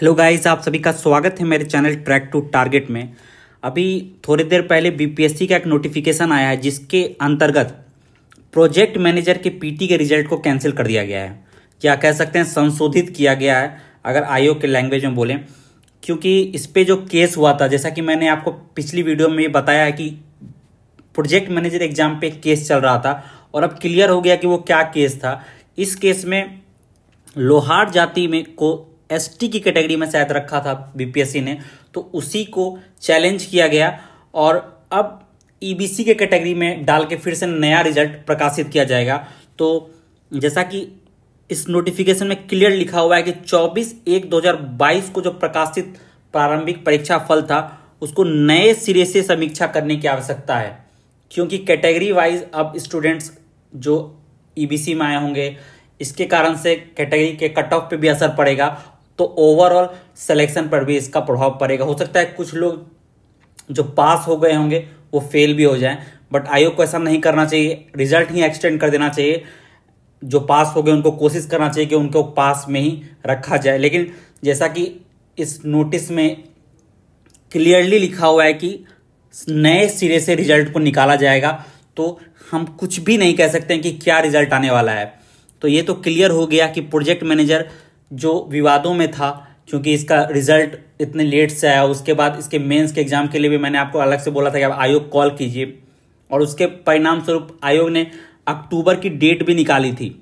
hello guys आप सभी का स्वागत है मेरे चैनल ट्रैक टू टारगेट में अभी थोड़ी देर पहले बीपीएससी का एक नोटिफिकेशन आया है जिसके अंतर्गत प्रोजेक्ट मैनेजर के पीटी के रिजल्ट को कैंसिल कर दिया गया है क्या कह सकते हैं संशोधित किया गया है अगर आयोग के लैंग्वेज में बोलें क्योंकि इस पर जो केस हुआ था जैसा कि मैंने आपको पिछली वीडियो में बताया है कि प्रोजेक्ट मैनेजर एग्जाम पे केस चल रहा था और अब क्लियर हो गया कि वो क्या केस था इस केस में लोहार जाति में को एसटी की कैटेगरी में शायद रखा था बीपीएससी ने तो उसी को चैलेंज किया गया और अब ईबीसी e के कैटेगरी में डाल के फिर से नया रिजल्ट प्रकाशित किया जाएगा तो जैसा कि इस नोटिफिकेशन में क्लियर लिखा हुआ है कि 24 एक 2022 को जो प्रकाशित प्रारंभिक परीक्षा फल था उसको नए सिरे से समीक्षा करने की आवश्यकता है क्योंकि कैटेगरी वाइज अब स्टूडेंट्स जो ईबीसी e में आए होंगे इसके कारण से कैटेगरी के कट ऑफ पे भी असर पड़ेगा तो ओवरऑल सिलेक्शन पर भी इसका प्रभाव पड़ेगा हो सकता है कुछ लोग जो पास हो गए होंगे वो फेल भी हो जाएं बट आयोग को ऐसा नहीं करना चाहिए रिजल्ट ही एक्सटेंड कर देना चाहिए जो पास हो गए उनको कोशिश करना चाहिए कि उनको पास में ही रखा जाए लेकिन जैसा कि इस नोटिस में क्लियरली लिखा हुआ है कि नए सिरे से रिजल्ट को निकाला जाएगा तो हम कुछ भी नहीं कह सकते हैं कि क्या रिजल्ट आने वाला है तो ये तो क्लियर हो गया कि प्रोजेक्ट मैनेजर जो विवादों में था क्योंकि इसका रिजल्ट इतने लेट से आया उसके बाद इसके मेंस के एग्ज़ाम के लिए भी मैंने आपको अलग से बोला था कि आप आयोग कॉल कीजिए और उसके परिणाम स्वरूप आयोग ने अक्टूबर की डेट भी निकाली थी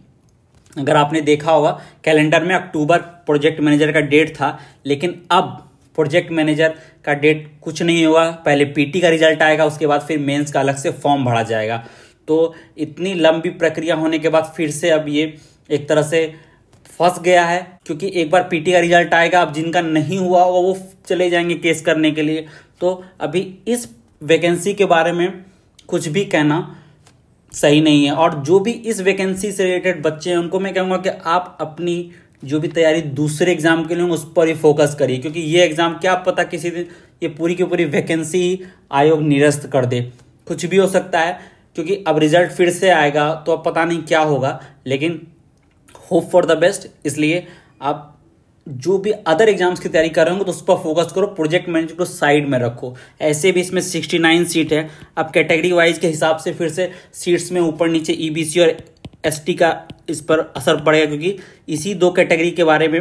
अगर आपने देखा होगा कैलेंडर में अक्टूबर प्रोजेक्ट मैनेजर का डेट था लेकिन अब प्रोजेक्ट मैनेजर का डेट कुछ नहीं होगा पहले पी का रिजल्ट आएगा उसके बाद फिर मेन्स का अलग से फॉर्म भरा जाएगा तो इतनी लंबी प्रक्रिया होने के बाद फिर से अब ये एक तरह से फंस गया है क्योंकि एक बार पीटी का रिजल्ट आएगा अब जिनका नहीं हुआ होगा वो चले जाएंगे केस करने के लिए तो अभी इस वैकेंसी के बारे में कुछ भी कहना सही नहीं है और जो भी इस वैकेंसी से रिलेटेड बच्चे हैं उनको मैं कहूँगा कि आप अपनी जो भी तैयारी दूसरे एग्जाम के लिए उस पर ही फोकस करिए क्योंकि ये एग्जाम क्या पता किसी दिन ये पूरी की पूरी वैकेंसी आयोग निरस्त कर दे कुछ भी हो सकता है क्योंकि अब रिजल्ट फिर से आएगा तो अब पता नहीं क्या होगा लेकिन होप फॉर द बेस्ट इसलिए आप जो भी अदर एग्जाम्स की तैयारी कर रहे होंगे तो उस पर फोकस करो प्रोजेक्ट मैनेजमेंट को साइड में रखो ऐसे भी इसमें 69 सीट है अब कैटेगरी वाइज के हिसाब से फिर से सीट्स में ऊपर नीचे ईबीसी e और एसटी का इस पर असर पड़ेगा क्योंकि इसी दो कैटेगरी के बारे में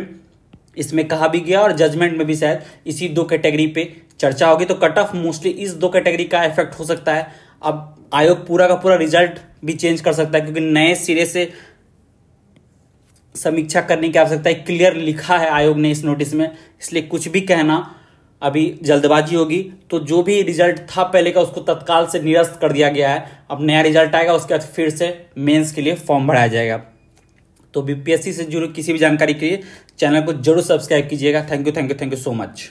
इसमें कहा भी गया और जजमेंट में भी शायद इसी दो कैटेगरी पे चर्चा होगी तो कट ऑफ मोस्टली इस दो कैटेगरी का इफेक्ट हो सकता है अब आयोग पूरा का पूरा रिजल्ट भी चेंज कर सकता है क्योंकि नए सिरे से समीक्षा करने की आवश्यकता है क्लियर लिखा है आयोग ने इस नोटिस में इसलिए कुछ भी कहना अभी जल्दबाजी होगी तो जो भी रिजल्ट था पहले का उसको तत्काल से निरस्त कर दिया गया है अब नया रिजल्ट आएगा उसके बाद फिर से मेंस के लिए फॉर्म भराया जाएगा तो बीपीएससी से जुड़ी किसी भी जानकारी के लिए चैनल को जरूर सब्सक्राइब कीजिएगा thank you thank you thank you so much